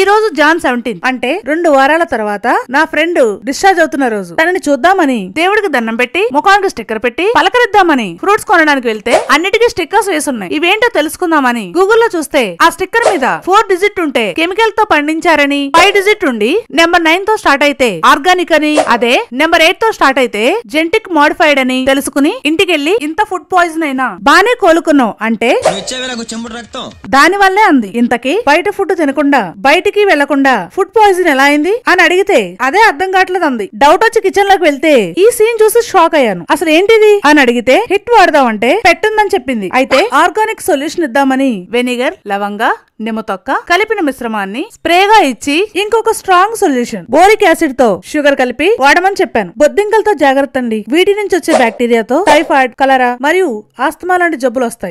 ఈ రోజు John seventeen అంటే రెండు వారాల తర్వాత నా ఫ్రెండ్ డిశ్చార్జ్ అవుతున్న రోజు తనని చూద్దామని దేవుడికి దండం పెట్టి ముఖానికి స్టిక్కర్ పెట్టి పలకరిద్దామని ఫ్రూట్స్ కొనడానికి వెళ్తే అన్నిటికీ స్టిక్కర్స్ వేసున్నాయి ఇవేంటో తెలుసుకుందామని గూగుల్లో చూస్తే ఆ స్టిక్కర్ మీద ఫోర్ డిజిట్ ఉంటే కెమికల్ తో పండించారని ఫైవ్ డిజిట్ ఉండి నెంబర్ నైన్ తో స్టార్ట్ అయితే ఆర్గానిక్ అని అదే నెంబర్ ఎయిట్ తో స్టార్ట్ అయితే జెంటిక్ మోడిఫైడ్ అని తెలుసుకుని ఇంటికెళ్లి ఇంత ఫుడ్ పాయిజన్ అయినా బానే కోలుకున్నావు అంటే దాని వల్లే అంది ఇంతకీ బయట ఫుడ్ తినకుండా బయట బయటికి వెళ్లకుండా ఫుడ్ పాయిజన్ ఎలా అయింది అని అడిగితే అదే అర్థం కావట్లేదు అంది డౌట్ వచ్చి కిచెన్ లోకి వెళ్తే ఈ సీన్ చూసి షాక్ అయ్యాను అసలు ఏంటిది అని అడిగితే హిట్ వాడదామంటే పెట్టిందని చెప్పింది అయితే ఆర్గానిక్ సొల్యూషన్ ఇద్దామని వెనిగర్ లవంగా నిమ్మతొక్క కలిపిన మిశ్రమాన్ని స్ప్రేగా ఇచ్చి ఇంకొక స్ట్రాంగ్ సొల్యూషన్ బోరిక్ యాసిడ్ తో షుగర్ కలిపి వాడమని చెప్పాను బొద్దింకలతో జాగ్రత్త అండి వీటి నుంచి వచ్చే బ్యాక్టీరియాతో టైఫాయిడ్ కలరా మరియు ఆస్తమా లాంటి జబ్బులు వస్తాయి